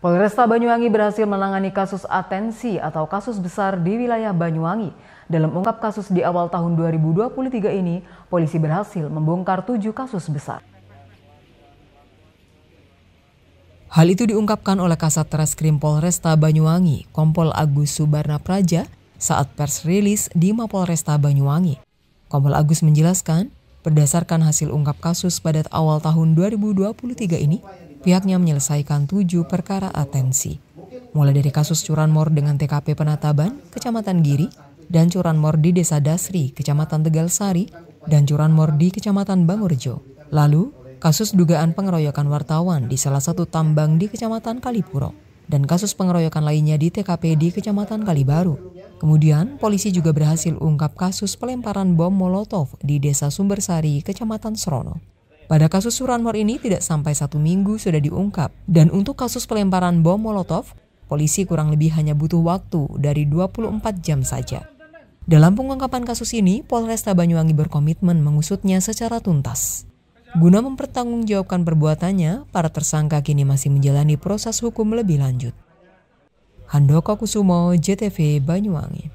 Polresta Banyuwangi berhasil menangani kasus atensi atau kasus besar di wilayah Banyuwangi. Dalam ungkap kasus di awal tahun 2023 ini, polisi berhasil membongkar tujuh kasus besar. Hal itu diungkapkan oleh Kasat Reskrim Polresta Banyuwangi, Kompol Agus Subarna Praja, saat pers rilis di Mapolresta Banyuwangi. Kompol Agus menjelaskan, berdasarkan hasil ungkap kasus pada awal tahun 2023 ini, pihaknya menyelesaikan tujuh perkara atensi, mulai dari kasus curanmor dengan TKP Penataban, Kecamatan Giri, dan curanmor di Desa Dasri, Kecamatan Tegal Sari, dan curanmor di Kecamatan Bangurjo. Lalu, kasus dugaan pengeroyokan wartawan di salah satu tambang di Kecamatan Kalipuro, dan kasus pengeroyokan lainnya di TKP di Kecamatan Kalibaru. Kemudian, polisi juga berhasil ungkap kasus pelemparan bom Molotov di Desa Sumbersari, Kecamatan Serono. Pada kasus suranmor ini tidak sampai satu minggu sudah diungkap. Dan untuk kasus pelemparan bom Molotov, polisi kurang lebih hanya butuh waktu dari 24 jam saja. Dalam pengungkapan kasus ini, Polresta Banyuwangi berkomitmen mengusutnya secara tuntas. Guna mempertanggungjawabkan perbuatannya, para tersangka kini masih menjalani proses hukum lebih lanjut. Handoko Kusumo, JTV Banyuwangi.